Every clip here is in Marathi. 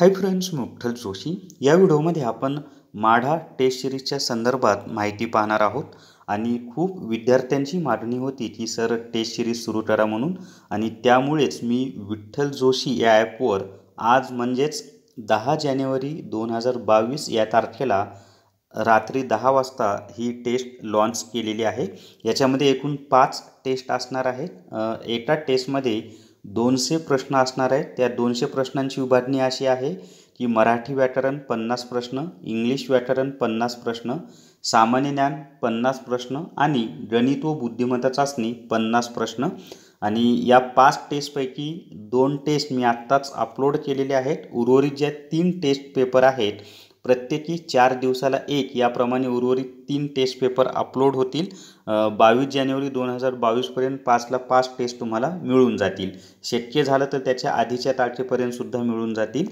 हाय फ्रेंड्स विठ्ठल जोशी या व्हिडिओमध्ये आपण माढा टेस्ट सिरीजच्या संदर्भात माहिती पाहणार आहोत आणि खूप विद्यार्थ्यांची मागणी होती की सर टेस्ट सिरीज सुरू करा म्हणून आणि त्यामुळेच मी विठ्ठल जोशी या ॲपवर आज म्हणजेच दहा जानेवारी दोन हजार बावीस या तारखेला रात्री दहा वाजता ही टेस्ट लॉन्च केलेली आहे याच्यामध्ये एकूण पाच टेस्ट असणार आहेत एका टेस्टमध्ये दोनशे प्रश्न असणार आहेत त्या दोनशे प्रश्नांची विभागणी अशी आहे की मराठी व्याकरण पन्नास प्रश्न इंग्लिश व्याकरण पन्नास प्रश्न सामान्य ज्ञान पन्नास प्रश्न आणि गणित व बुद्धिमत्ता चाचणी पन्नास प्रश्न आणि या पाच टेस्टपैकी दोन टेस्ट मी आत्ताच अपलोड केलेले आहेत उर्वरित ज्या तीन टेस्ट पेपर आहेत प्रत्येकी चार दिवसाला एक याप्रमाणे उर्वरित तीन टेस्ट पेपर अपलोड होतील बावीस जानेवारी दोन हजार बावीसपर्यंत पाचला पाच टेस्ट तुम्हाला मिळून जातील शक्य झालं तर त्याच्या आधीच्या तारखेपर्यंतसुद्धा मिळून जातील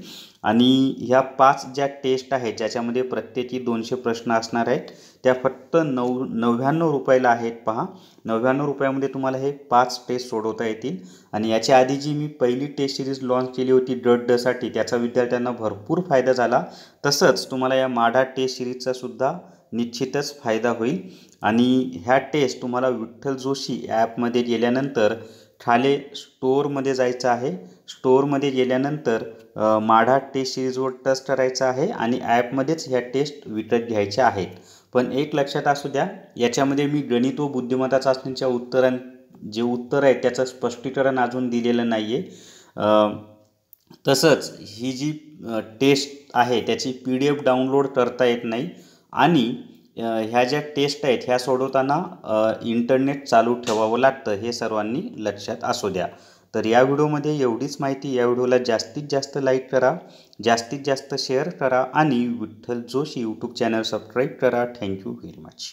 आणि ह्या पाच ज्या टेस्ट आहेत ज्याच्यामध्ये प्रत्येकी दोनशे प्रश्न असणार आहेत त्या फक्त नऊ नव्याण्णव रुपयाला आहेत पहा नव्याण्णव रुपयामध्ये तुम्हाला हे पाच टेस्ट सोडवता येतील आणि याच्या आधी जी मी पहिली टेस्ट सिरीज लॉन्च केली होती डट डसाठी त्याचा विद्यार्थ्यांना भरपूर फायदा झाला तसंच सोबतच तुम्हाला या माढा टेस्ट सुद्धा निश्चितच फायदा होईल आणि ह्या टेस्ट तुम्हाला विठ्ठल जोशी ॲपमध्ये गेल्यानंतर ठाले स्टोअरमध्ये जायचं आहे स्टोअरमध्ये गेल्यानंतर माढा टेस्ट सिरीजवर टच करायचं आहे आणि ॲपमध्येच ह्या टेस्ट विकत घ्यायच्या आहेत पण एक लक्षात असू द्या याच्यामध्ये मी गणित व बुद्धिमत्ता चाचणीच्या उत्तरां जे उत्तर आहे त्याचं स्पष्टीकरण अजून दिलेलं नाही आहे तसंच ही जी टेस्ट आहे त्याची पी डी एफ डाउनलोड करता येत नाही आणि ह्या ज्या टेस्ट आहेत ह्या सोडवताना इंटरनेट चालू ठेवावं लागतं हे सर्वांनी लक्षात असू द्या तर या व्हिडिओमध्ये एवढीच माहिती या व्हिडिओला जास्तीत जास्त लाईक करा जास्तीत जास्त शेअर करा आणि Vitthal Joshi YouTube channel subscribe करा थँक्यू व्हेरी मच